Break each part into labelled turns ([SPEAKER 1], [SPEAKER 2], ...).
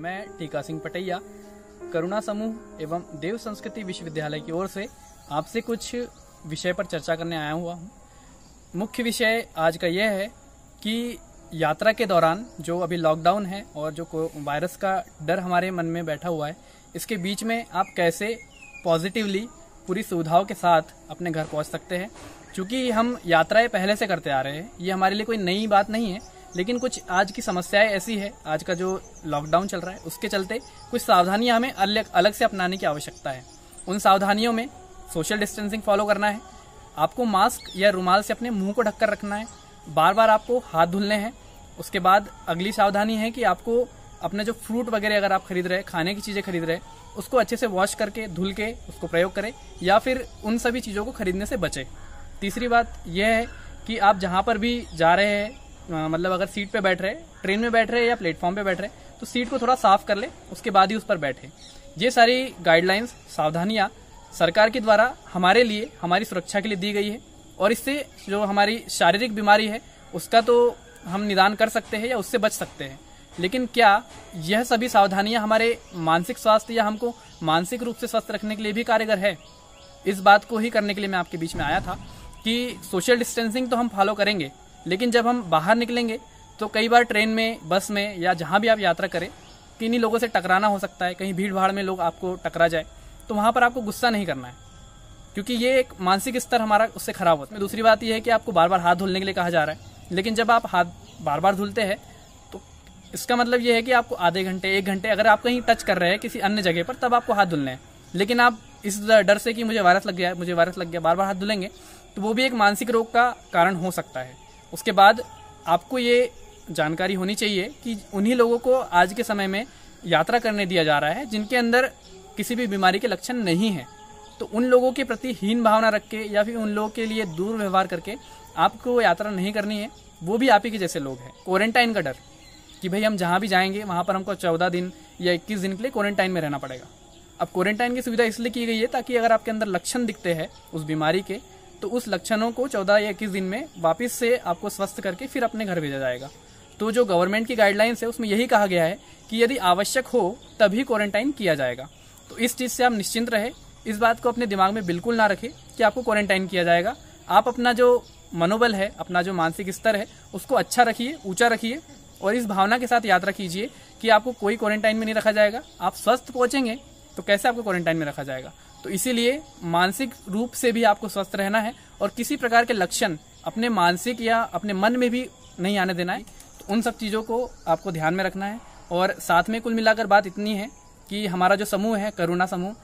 [SPEAKER 1] मैं टीका सिंह पटैया करुणा समूह एवं देव संस्कृति विश्वविद्यालय की ओर से आपसे कुछ विषय पर चर्चा करने आया हुआ हूँ मुख्य विषय आज का यह है कि यात्रा के दौरान जो अभी लॉकडाउन है और जो वायरस का डर हमारे मन में बैठा हुआ है इसके बीच में आप कैसे पॉजिटिवली पूरी सुविधाओं के साथ अपने घर पहुंच सकते हैं क्योंकि हम यात्राएं पहले से करते आ रहे हैं ये हमारे लिए कोई नई बात नहीं है लेकिन कुछ आज की समस्याएं ऐसी है आज का जो लॉकडाउन चल रहा है उसके चलते कुछ सावधानियां हमें अलग अलग से अपनाने की आवश्यकता है उन सावधानियों में सोशल डिस्टेंसिंग फॉलो करना है आपको मास्क या रुमाल से अपने मुंह को ढककर रखना है बार बार आपको हाथ धुलने हैं उसके बाद अगली सावधानी है कि आपको अपना जो फ्रूट वगैरह अगर आप खरीद रहे खाने की चीज़ें खरीद रहे उसको अच्छे से वॉश करके धुल के उसको प्रयोग करें या फिर उन सभी चीज़ों को खरीदने से बचें तीसरी बात यह है कि आप जहाँ पर भी जा रहे हैं मतलब अगर सीट पे बैठ रहे ट्रेन में बैठ रहे या प्लेटफॉर्म पे बैठ रहे तो सीट को थोड़ा साफ कर ले उसके बाद ही उस पर बैठे ये सारी गाइडलाइंस सावधानियां सरकार के द्वारा हमारे लिए हमारी सुरक्षा के लिए दी गई है और इससे जो हमारी शारीरिक बीमारी है उसका तो हम निदान कर सकते हैं या उससे बच सकते हैं लेकिन क्या यह सभी सावधानियां हमारे मानसिक स्वास्थ्य या हमको मानसिक रूप से स्वस्थ रखने के लिए भी कारगर है इस बात को ही करने के लिए मैं आपके बीच में आया था कि सोशल डिस्टेंसिंग तो हम फॉलो करेंगे लेकिन जब हम बाहर निकलेंगे तो कई बार ट्रेन में बस में या जहाँ भी आप यात्रा करें किन्हीं लोगों से टकराना हो सकता है कहीं भीड़ भाड़ में लोग आपको टकरा जाए तो वहाँ पर आपको गुस्सा नहीं करना है क्योंकि ये एक मानसिक स्तर हमारा उससे खराब होता है दूसरी बात यह है कि आपको बार बार हाथ धुलने के लिए कहा जा रहा है लेकिन जब आप हाथ बार बार धुलते हैं तो इसका मतलब ये है कि आपको आधे घंटे एक घंटे अगर आप कहीं टच कर रहे हैं किसी अन्य जगह पर तब आपको हाथ धुलना है लेकिन आप इस डर से कि मुझे वायरस लग गया मुझे वायरस लग गया बार बार हाथ धुलेंगे तो वो भी एक मानसिक रोग का कारण हो सकता है उसके बाद आपको ये जानकारी होनी चाहिए कि उन्हीं लोगों को आज के समय में यात्रा करने दिया जा रहा है जिनके अंदर किसी भी बीमारी के लक्षण नहीं है तो उन लोगों के प्रति हीन भावना रख के या फिर उन लोगों के लिए दूर व्यवहार करके आपको यात्रा नहीं करनी है वो भी आप ही के जैसे लोग हैं क्वारंटाइन का डर कि भाई हम जहाँ भी जाएंगे वहाँ पर हमको चौदह दिन या इक्कीस दिन के लिए क्वारंटाइन में रहना पड़ेगा अब क्वारंटाइन की सुविधा इसलिए की गई है ताकि अगर आपके अंदर लक्षण दिखते हैं उस बीमारी के तो उस लक्षणों को चौदह या इक्कीस दिन में वापस से आपको स्वस्थ करके फिर अपने घर भेजा जाएगा तो जो गवर्नमेंट की गाइडलाइंस है उसमें यही कहा गया है कि यदि आवश्यक हो तभी क्वारंटाइन किया जाएगा तो इस चीज़ से आप निश्चिंत रहे इस बात को अपने दिमाग में बिल्कुल ना रखें कि आपको क्वारंटाइन किया जाएगा आप अपना जो मनोबल है अपना जो मानसिक स्तर है उसको अच्छा रखिए ऊंचा रखिए और इस भावना के साथ यात्रा कीजिए कि आपको कोई क्वारंटाइन में नहीं रखा जाएगा आप स्वस्थ पहुंचेंगे तो कैसे आपको क्वारंटाइन में रखा जाएगा तो इसीलिए मानसिक रूप से भी आपको स्वस्थ रहना है और किसी प्रकार के लक्षण अपने मानसिक या अपने मन में भी नहीं आने देना है तो उन सब चीज़ों को आपको ध्यान में रखना है और साथ में कुल मिलाकर बात इतनी है कि हमारा जो समूह है करुणा समूह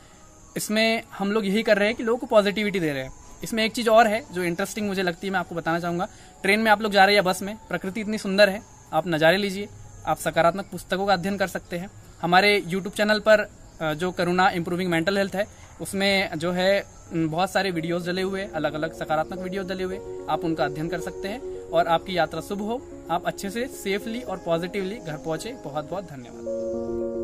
[SPEAKER 1] इसमें हम लोग यही कर रहे हैं कि लोगों को पॉजिटिविटी दे रहे हैं इसमें एक चीज़ और है जो इंटरेस्टिंग मुझे लगती है मैं आपको बताना चाहूँगा ट्रेन में आप लोग जा रहे हैं या बस में प्रकृति इतनी सुंदर है आप नज़ारे लीजिए आप सकारात्मक पुस्तकों का अध्ययन कर सकते हैं हमारे यूट्यूब चैनल पर जो करुणा इम्प्रूविंग मेंटल हेल्थ है उसमें जो है बहुत सारे वीडियोस डले हुए अलग अलग सकारात्मक वीडियोस डले हुए आप उनका अध्ययन कर सकते हैं और आपकी यात्रा शुभ हो आप अच्छे से सेफली और पॉजिटिवली घर पहुंचे बहुत बहुत धन्यवाद